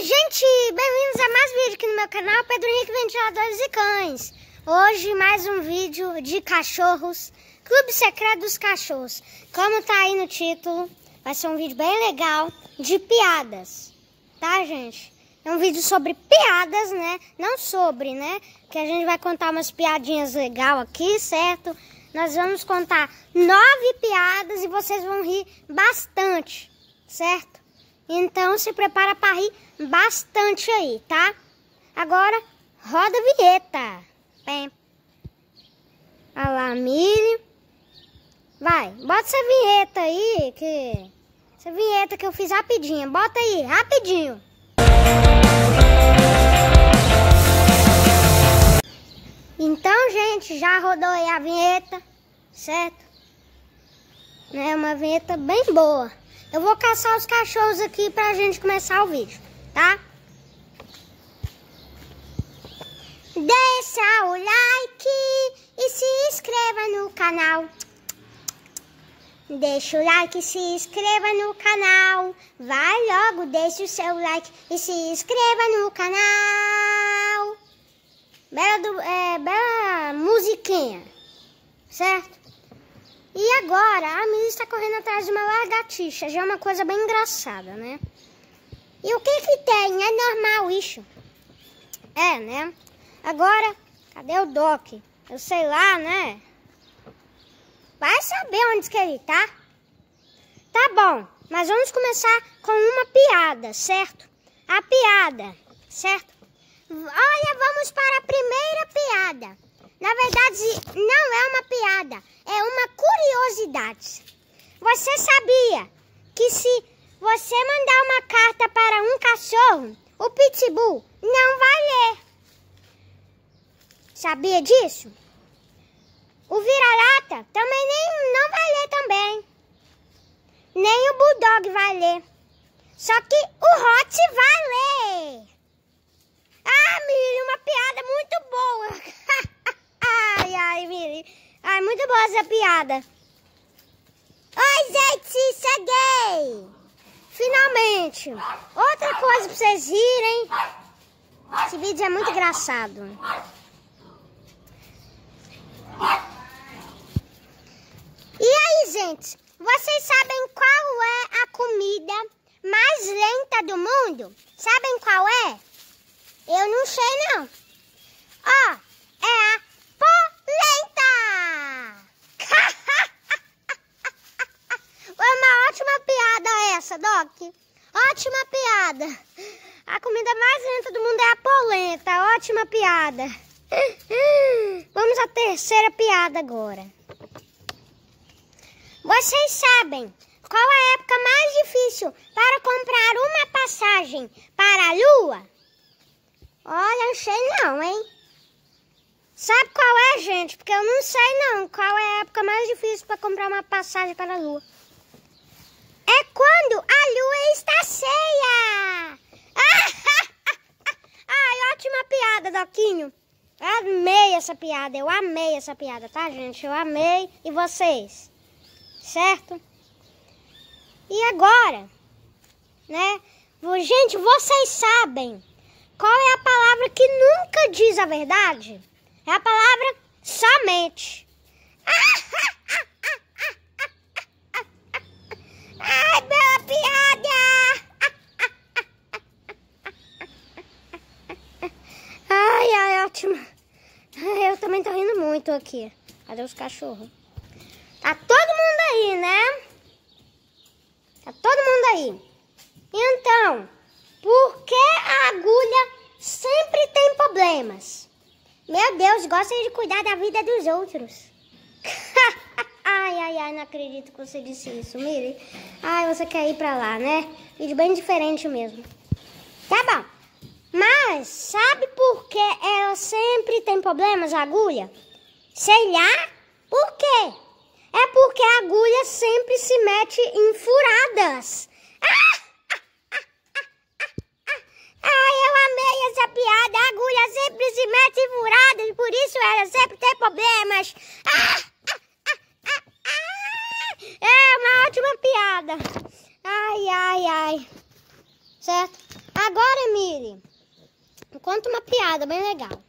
Oi gente, bem-vindos a mais vídeo aqui no meu canal Pedro Henrique Ventiladores e Cães Hoje mais um vídeo de cachorros Clube Secreto dos Cachorros Como tá aí no título, vai ser um vídeo bem legal de piadas Tá gente? É um vídeo sobre piadas, né? Não sobre, né? Que a gente vai contar umas piadinhas legal aqui, certo? Nós vamos contar nove piadas e vocês vão rir bastante, certo? Então se prepara para rir bastante aí, tá? Agora, roda a vinheta. lá, milho. Vai, bota essa vinheta aí, que... Essa vinheta que eu fiz rapidinho. Bota aí, rapidinho. Então, gente, já rodou aí a vinheta, certo? É uma vinheta bem boa. Eu vou caçar os cachorros aqui pra gente começar o vídeo tá? Deixa o like e se inscreva no canal. Deixa o like e se inscreva no canal. Vai logo, deixa o seu like e se inscreva no canal. Bela, do, é, bela musiquinha, certo? E agora, a Miss está correndo atrás de uma lagartixa. Já é uma coisa bem engraçada, né? E o que que tem? É normal isso. É, né? Agora, cadê o Doc? Eu sei lá, né? Vai saber onde que ele tá. Tá bom, mas vamos começar com uma piada, certo? A piada, certo? Olha, vamos para a primeira piada. Na verdade, não é uma piada, é uma curiosidade. Você sabia que se você mandar uma carta para um cachorro, o pitbull não vai ler. Sabia disso? O vira-lata também nem, não vai ler também. Nem o bulldog vai ler. Só que o Hot vai ler. Ah, Miri, uma piada muito boa. ai, ai, Miri. Ai, muito boa essa piada. Realmente. Outra coisa pra vocês irem, Esse vídeo é muito engraçado. E aí, gente? Vocês sabem qual é a comida mais lenta do mundo? Sabem qual é? Eu não sei, não. Ó, piada é essa, Doc? Ótima piada. A comida mais lenta do mundo é a polenta. Ótima piada. Vamos à terceira piada agora. Vocês sabem qual a época mais difícil para comprar uma passagem para a Lua? Olha, eu sei não, hein? Sabe qual é, gente? Porque eu não sei não qual é a época mais difícil para comprar uma passagem para a Lua está cheia! Ai, ótima piada, Doquinho! Amei essa piada, eu amei essa piada, tá, gente? Eu amei. E vocês? Certo? E agora, né? Gente, vocês sabem qual é a palavra que nunca diz a verdade? É a palavra somente. ah, ah, ah, ah, ah, ah, ah. tô aqui. Cadê os cachorros? Tá todo mundo aí, né? Tá todo mundo aí. Então, por que a agulha sempre tem problemas? Meu Deus, gosta de cuidar da vida dos outros. ai, ai, ai, não acredito que você disse isso, Miri. Ai, você quer ir pra lá, né? Vídeo bem diferente mesmo. Tá bom. Mas sabe por que ela sempre tem problemas, a agulha? Sei lá. Por quê? É porque a agulha sempre se mete em furadas. Ah! ah, ah, ah, ah, ah. eu amei essa piada, a agulha sempre se mete em furadas, por isso ela sempre tem problemas. Ah, ah, ah, é uma ótima piada. Ai, ai, ai. Certo? Agora, Miri, conta uma piada bem legal.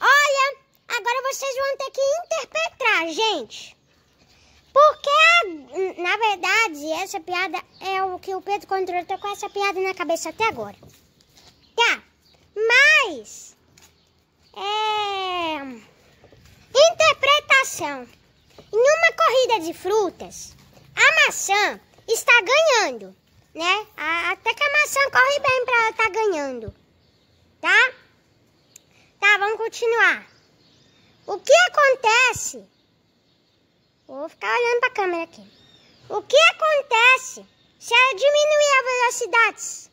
Olha, Agora vocês vão ter que interpretar, gente. Porque, na verdade, essa piada é o que o Pedro contratou com essa piada na cabeça até agora. Tá. Mas, é... Interpretação. Em uma corrida de frutas, a maçã está ganhando, né? até que a maçã corre bem para ela estar tá ganhando, tá? Tá, vamos continuar. O que acontece? Vou ficar olhando para a câmera aqui. O que acontece se eu diminuir a velocidade?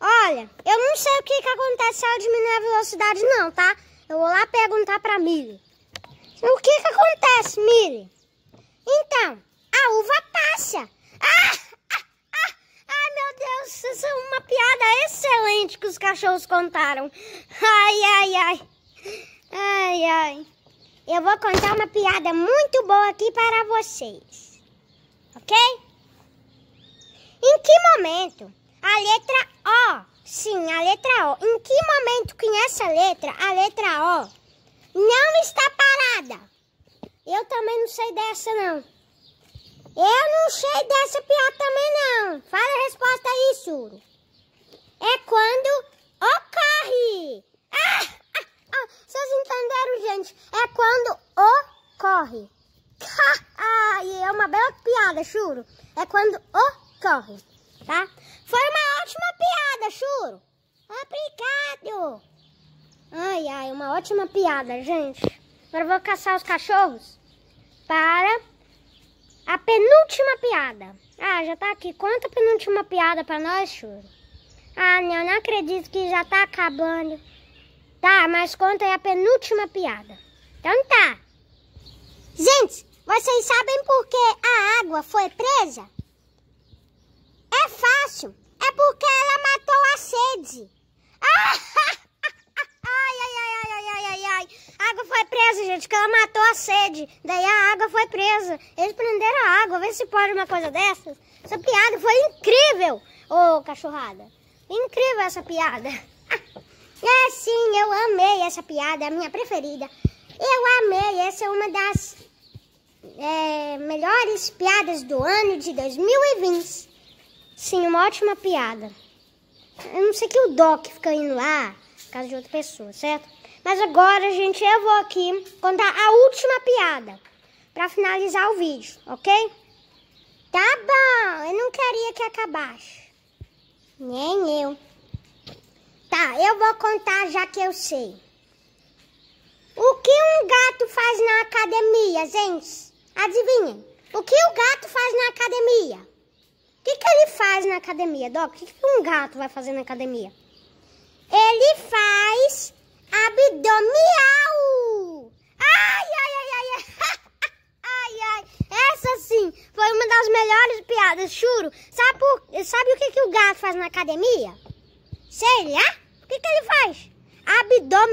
Olha, eu não sei o que, que acontece se eu diminuir a velocidade não, tá? Eu vou lá perguntar para Mili. O que, que acontece, Mili? Então, a uva passa. Ah! Ah, ah, ah meu Deus, isso é uma piada excelente que os cachorros contaram. Ai, ai, ai. Ai, ai. Eu vou contar uma piada muito boa aqui para vocês. Ok? Em que momento a letra O, sim, a letra O, em que momento que nessa letra, a letra O, não está parada? Eu também não sei dessa, não. Eu não sei dessa piada também, não. Fala a resposta aí, Suro. É quando ocorre. Ah! Vocês entenderam, gente? É quando ocorre. Ai, é uma bela piada, juro. É quando ocorre, tá? Foi uma ótima piada, juro. Obrigado. Ai, ai, uma ótima piada, gente. Agora vou caçar os cachorros para a penúltima piada. Ah, já tá aqui. Conta a penúltima piada para nós, juro. Ah, eu não acredito que já tá acabando. Tá, mas conta aí a penúltima piada. Então tá. Gente, vocês sabem por que a água foi presa? É fácil. É porque ela matou a sede. Ai, Ai, ai, ai, ai, ai, ai, ai, A água foi presa, gente, que ela matou a sede. Daí a água foi presa. Eles prenderam a água. Vê se pode uma coisa dessas. Essa piada foi incrível, ô cachorrada. Incrível essa piada. Ah, sim, eu amei essa piada, é a minha preferida. Eu amei, essa é uma das é, melhores piadas do ano de 2020. Sim, uma ótima piada. Eu não sei que o Doc fica indo lá por causa de outra pessoa, certo? Mas agora, gente, eu vou aqui contar a última piada para finalizar o vídeo, ok? Tá bom, eu não queria que acabasse. Nem eu. Tá, eu vou contar já que eu sei. O que um gato faz na academia, gente? Adivinhem. O que o gato faz na academia? O que, que ele faz na academia, Doc? O que, que um gato vai fazer na academia? Ele faz abdominal. Ai, ai, ai, ai, ai. ai, ai. Essa sim foi uma das melhores piadas, juro. Sabe, por, sabe o que, que o gato faz na academia? Sei lá. O que, que ele faz? Abdominal.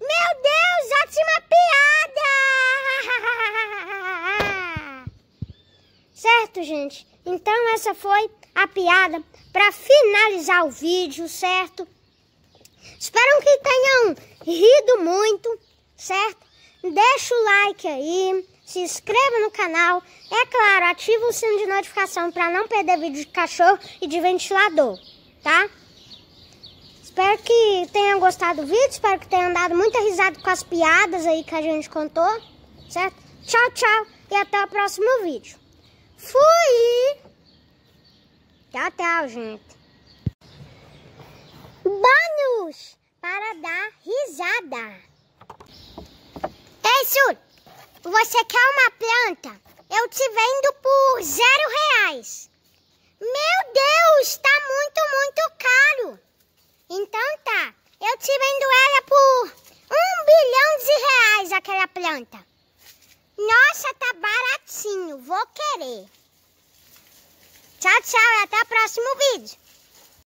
Meu Deus, ótima piada! Certo, gente? Então essa foi a piada para finalizar o vídeo, certo? Espero que tenham rido muito, certo? Deixa o like aí, se inscreva no canal. É claro, ativa o sino de notificação para não perder vídeo de cachorro e de ventilador tá? Espero que tenham gostado do vídeo, espero que tenham dado muita risada com as piadas aí que a gente contou, certo? Tchau, tchau e até o próximo vídeo. Fui! Tchau, tchau, gente. Bônus para dar risada. Ei, Sur, você quer uma planta? Eu te vendo por zero reais. Então tá, eu te vendo ela por um bilhão de reais, aquela planta. Nossa, tá baratinho, vou querer. Tchau, tchau, até o próximo vídeo.